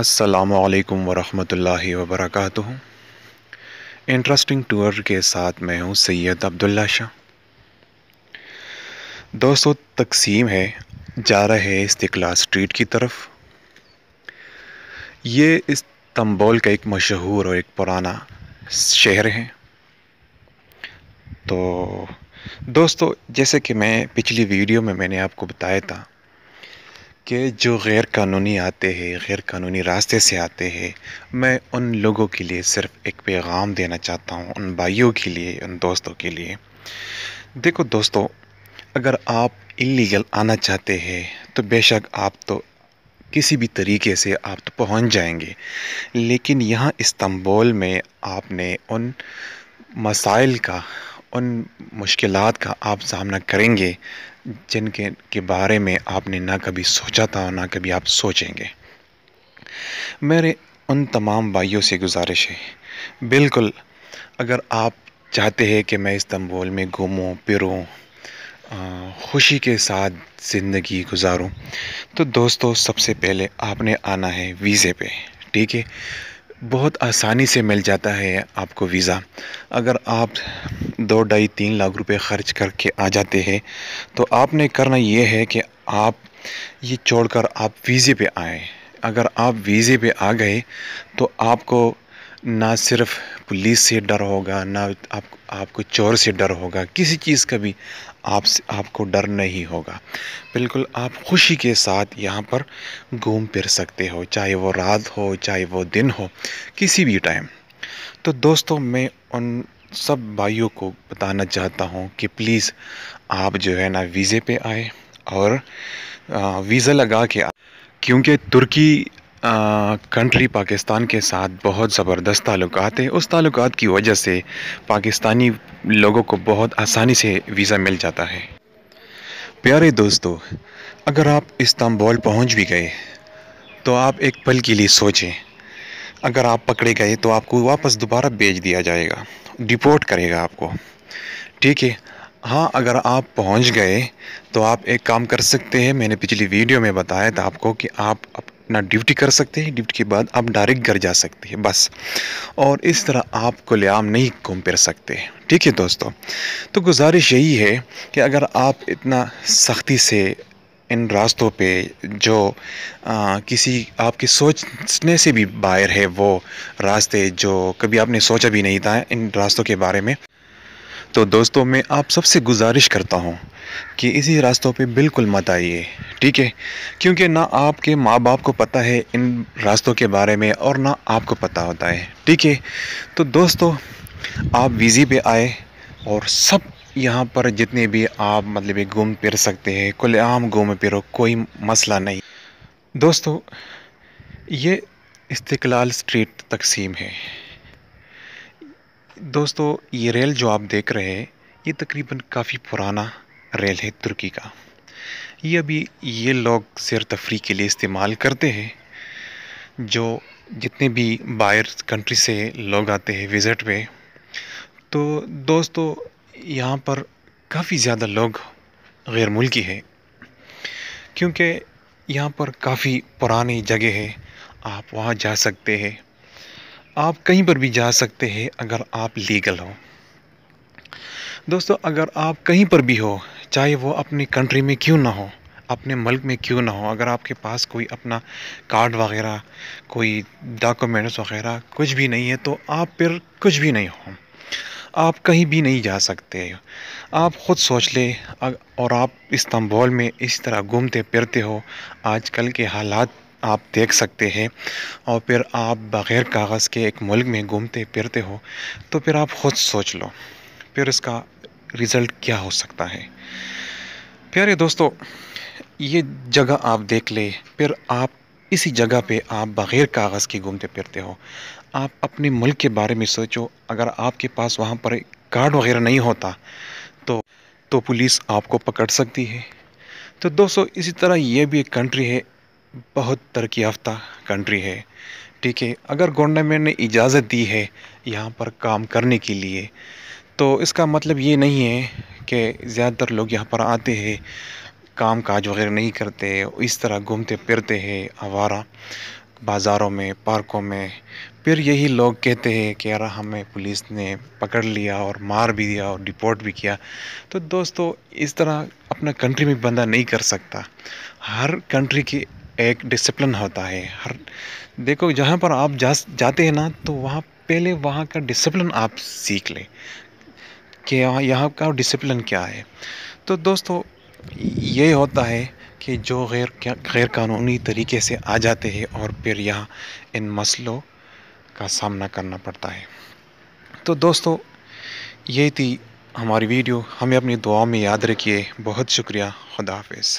असलकम वरहि वबरक interesting tour के साथ मैं हूँ सैयद अब्दुल्ला शाह दोस्तों तकसीम है जा रहे है इस्तकलाल स्ट्रीट की तरफ ये इस तंबोल का एक मशहूर और एक पुराना शहर है तो दोस्तों जैसे कि मैं पिछली वीडियो में मैंने आपको बताया था कि जो कानूनी आते हैं गैरकानूनी रास्ते से आते हैं मैं उन लोगों के लिए सिर्फ एक पैगाम देना चाहता हूँ उन भाइयों के लिए उन दोस्तों के लिए देखो दोस्तों अगर आप इलीगल आना चाहते हैं तो बेशक आप तो किसी भी तरीके से आप तो पहुँच जाएंगे लेकिन यहाँ इस्तांबुल में आपने उन मसाइल का उन मुश्किल का आप सामना करेंगे जिनके के बारे में आपने ना कभी सोचा था ना कभी आप सोचेंगे मेरे उन तमाम भाइयों से गुजारिश है बिल्कुल अगर आप चाहते हैं कि मैं इस्तंबुल में घूमूं फिरूं खुशी के साथ ज़िंदगी गुजारूं तो दोस्तों सबसे पहले आपने आना है वीज़े पे ठीक है बहुत आसानी से मिल जाता है आपको वीज़ा अगर आप दो ढाई तीन लाख रुपए ख़र्च करके आ जाते हैं तो आपने करना ये है कि आप ये छोड़कर आप वीज़े पे आए अगर आप वीज़े पे आ गए तो आपको ना सिर्फ पुलिस से डर होगा ना आप आपको चोर से डर होगा किसी चीज़ का भी आप आपको डर नहीं होगा बिल्कुल आप खुशी के साथ यहाँ पर घूम फिर सकते हो चाहे वो रात हो चाहे वो दिन हो किसी भी टाइम तो दोस्तों मैं उन सब भाइयों को बताना चाहता हूँ कि प्लीज़ आप जो है ना वीज़े पे आए और वीज़ा लगा के आए क्योंकि तुर्की कंट्री पाकिस्तान के साथ बहुत ज़बरदस्त ताल्लुक है उस ताल्लुक की वजह से पाकिस्तानी लोगों को बहुत आसानी से वीज़ा मिल जाता है प्यारे दोस्तों अगर आप इस्तांबुल पहुंच भी गए तो आप एक पल के लिए सोचें अगर आप पकड़े गए तो आपको वापस दोबारा भेज दिया जाएगा डिपोर्ट करेगा आपको ठीक है हाँ अगर आप पहुंच गए तो आप एक काम कर सकते हैं मैंने पिछली वीडियो में बताया था आपको कि आप अपना ड्यूटी कर सकते हैं ड्यूटी के बाद आप डायरेक्ट घर जा सकते हैं बस और इस तरह आप खुलेआम नहीं घूम फिर सकते ठीक है दोस्तों तो गुजारिश यही है कि अगर आप इतना सख्ती से इन रास्तों पे जो आ, किसी आपके सोचने से भी बाहर है वो रास्ते जो कभी आपने सोचा भी नहीं था इन रास्तों के बारे में तो दोस्तों मैं आप सबसे गुजारिश करता हूँ कि इसी रास्तों पे बिल्कुल मत आइए ठीक है क्योंकि ना आपके माँ बाप को पता है इन रास्तों के बारे में और ना आपको पता होता है ठीक है तो दोस्तों आप वीज़ी पे आए और सब यहाँ पर जितने भी आप मतलब घूम फिर सकते हैं खुलेआम घूम फिरो कोई मसला नहीं दोस्तों ये इस्तलाल स्ट्रीट तकसीम है दोस्तों ये रेल जो आप देख रहे हैं ये तकरीबन काफ़ी पुराना रेल है तुर्की का ये अभी ये लोग सैर तफरी के लिए इस्तेमाल करते हैं जो जितने भी बाहर कंट्री से लोग आते हैं विज़िट पे तो दोस्तों यहाँ पर काफ़ी ज़्यादा लोग गैर मुल्की हैं क्योंकि यहाँ पर काफ़ी पुरानी जगह है आप वहाँ जा सकते हैं आप कहीं पर भी जा सकते हैं अगर आप लीगल हो दोस्तों अगर आप कहीं पर भी हो चाहे वो अपनी कंट्री में क्यों ना हो अपने मुल्क में क्यों ना हो अगर आपके पास कोई अपना कार्ड वगैरह कोई डॉक्यूमेंट्स वगैरह कुछ भी नहीं है तो आप फिर कुछ भी नहीं हो आप कहीं भी नहीं जा सकते आप ख़ुद सोच ले और आप इस्तांबुल में इस तरह घूमते फिरते हो आजकल के हालात आप देख सकते हैं और फिर आप बग़ैर कागज़ के एक मुल्क में घूमते फिरते हो तो फिर आप ख़ुद सोच लो फिर इसका रिज़ल्ट क्या हो सकता है प्यारे दोस्तों ये जगह आप देख ले फिर आप इसी जगह पे आप बग़ैर कागज़ के घूमते फिरते हो आप अपने मुल्क के बारे में सोचो अगर आपके पास वहाँ पर कार्ड वगैरह नहीं होता तो तो पुलिस आपको पकड़ सकती है तो दोस्तों इसी तरह ये भी एक कंट्री है बहुत तरक्की याफ्ता कंट्री है ठीक है अगर गवर्नमेंट ने इजाज़त दी है यहाँ पर काम करने के लिए तो इसका मतलब ये नहीं है कि ज़्यादातर लोग यहाँ पर आते हैं काम काज वगैरह नहीं करते इस तरह घूमते फिरते हैं आवारा बाज़ारों में पार्कों में फिर यही लोग कहते हैं कि यार हमें पुलिस ने पकड़ लिया और मार भी दिया और डिपोर्ट भी किया तो दोस्तों इस तरह अपना कंट्री में बंदा नहीं कर सकता हर कंट्री की एक डिसिप्लिन होता है हर देखो जहाँ पर आप जा जाते हैं ना तो वहाँ पहले वहाँ का डिसिप्लिन आप सीख लें कि यहाँ का डिसिप्लिन क्या है तो दोस्तों ये होता है कि जो गैर गैर कानूनी तरीके से आ जाते हैं और फिर यहाँ इन मसलों का सामना करना पड़ता है तो दोस्तों ये थी हमारी वीडियो हमें अपनी दुआ में याद रखिए बहुत शुक्रिया खुदा हाफिज़